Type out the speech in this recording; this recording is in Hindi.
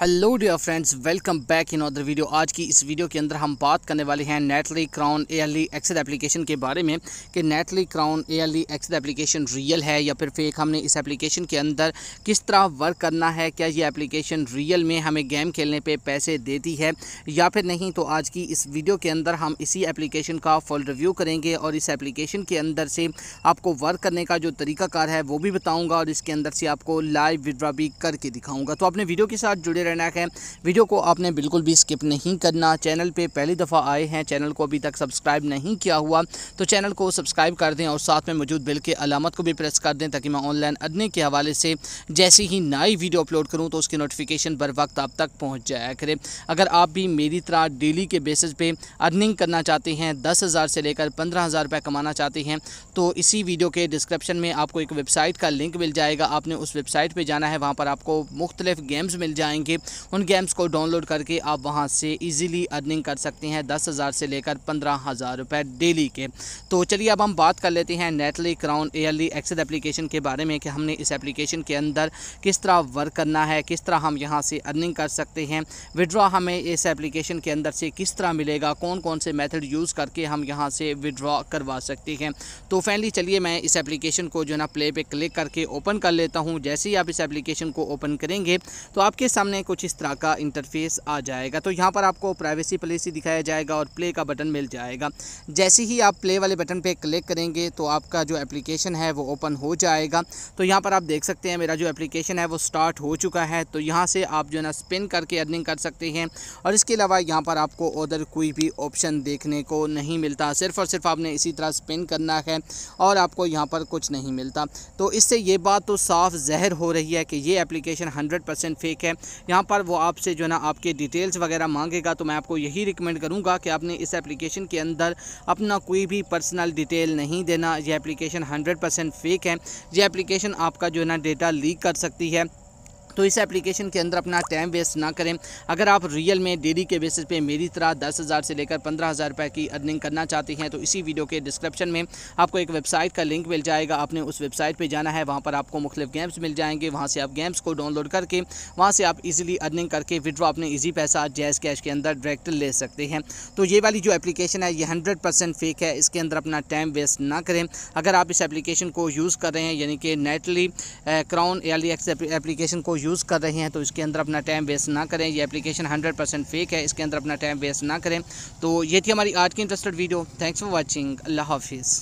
hello dear friends welcome back in other video आज की इस वीडियो के अंदर हम बात करने वाले हैं neatly crown early exceed application के बारे में कि neatly crown early exceed application real है या फिर फेक हमने इस एप्लीकेशन के अंदर किस तरह वर्क करना है क्या ये एप्लीकेशन रियल में हमें गेम खेलने पे पैसे देती है या फिर नहीं तो आज की इस वीडियो के अंदर हम इसी एप्लीकेशन का फुल रिव्यू करेंगे और इस एप्लीकेशन के अंदर से आपको वर्क करने का जो तरीकाकार है वो भी बताऊँगा और इसके अंदर से आपको लाइव विड्रा भी करके दिखाऊँगा तो अपने वीडियो के साथ जुड़े रहना है वीडियो को आपने बिल्कुल भी स्किप नहीं करना चैनल पर पहली दफ़ा आए हैं चैनल को अभी तक सब्सक्राइब नहीं किया हुआ तो चैनल को सब्सक्राइब कर दें और साथ में मौजूद बिल के अलामत को भी प्रेस कर दें ताकि मैं ऑनलाइन अर्निंग के हवाले से जैसे ही नई वीडियो अपलोड करूँ तो उसकी नोटिफिकेशन बर वक्त आप तक पहुँच जाया करें अगर आप भी मेरी तरह डेली के बेसिस पर अर्निंग करना चाहते हैं दस हज़ार से लेकर पंद्रह हज़ार रुपये कमाना चाहते हैं तो इसी वीडियो के डिस्क्रिप्शन में आपको एक वेबसाइट का लिंक मिल जाएगा आपने उस वेबसाइट पर जाना है वहाँ पर आपको मुख्तलिफ गेम्स मिल जाएंगे उन गेम्स को डाउनलोड करके आप वहाँ से ईजिली अर्निंग कर सकते हैं दस हज़ार से लेकर पंद्रह हज़ार रुपये डेली के तो चलिए अब हम बात कर लेते हैं neatly crown early access application के बारे में कि हमने इस एप्लीकेशन के अंदर किस तरह वर्क करना है किस तरह हम यहाँ से अर्निंग कर सकते हैं विड्रॉ हमें इस एप्लीकेशन के अंदर से किस तरह मिलेगा कौन कौन से मेथड यूज़ करके हम यहाँ से विड्रॉ करवा सकते हैं तो फैनली चलिए मैं इस एप्लीकेशन को जो है ना प्ले पर क्लिक करके ओपन कर लेता हूँ जैसे ही आप इस एप्लीकेशन को ओपन करेंगे तो आपके सामने कुछ इस तरह का इंटरफेस आ जाएगा तो यहाँ पर आपको प्राइवेसी पॉलिसी दिखाया जाएगा और प्ले का बटन मिल जाएगा जैसे ही आप प्ले वाले बटन पर क्लिक करेंगे तो आपका जो एप्लीकेशन है वो ओपन हो जाएगा तो यहाँ पर आप देख सकते हैं मेरा जो एप्लीकेशन है वो स्टार्ट हो चुका है तो यहाँ से आप जो है ना स्पिन करके अर्निंग कर सकते हैं और इसके अलावा यहाँ पर आपको उधर कोई भी ऑप्शन देखने को नहीं मिलता सिर्फ और सिर्फ आपने इसी तरह स्पिन करना है और आपको यहाँ पर कुछ नहीं मिलता तो इससे ये बात तो साफ जहर हो रही है कि ये एप्लीकेशन हंड्रेड परसेंट फेक है यहाँ पर वो आपसे जो है ना आपके डिटेल्स वगैरह मांगेगा तो मैं आपको यही रिकमेंड करूँगा कि आपने इस एप्लीकेशन के अंदर अपना कोई भी पर्सनल डिटेल नहीं देना यह एप्लीकेशन हंड्रेड फेक है यह एप्लीकेशन आपका जो है ना डेटा लीक कर सकती है तो इस एप्लीकेशन के अंदर अपना टाइम वेस्ट ना करें अगर आप रियल में डेली के बेसिस पे मेरी तरह दस हज़ार से लेकर पंद्रह हज़ार रुपये की अर्निंग करना चाहती हैं तो इसी वीडियो के डिस्क्रिप्शन में आपको एक वेबसाइट का लिंक मिल जाएगा आपने उस वेबसाइट पर जाना है वहाँ पर आपको मुख्तफ गेम्स मिल जाएंगे वहाँ से आप गेम्स को डाउनलोड करके वहाँ से आप ईजिली अर्निंग करके विड्रॉ अपने ईजी पैसा जैज़ कैश के अंदर डायरेक्ट ले सकते हैं तो ये वाली जो एप्लीकेशन है ये हंड्रेड फेक है इसके अंदर अपना टाइम वेस्ट ना करें अगर आप इस एप्लीकेशन को यूज़ कर रहे हैं यानी कि नेटली क्राउन एल एप्लीकेशन को यूज़ कर रहे हैं तो इसके अंदर अपना टाइम वेस्ट ना करें ये एप्लीकेशन हंड्रेड परसेंट फेक है इसके अंदर अपना टाइम वेस्ट ना करें तो ये थी हमारी आज की interested video thanks for watching Allah हाफिज़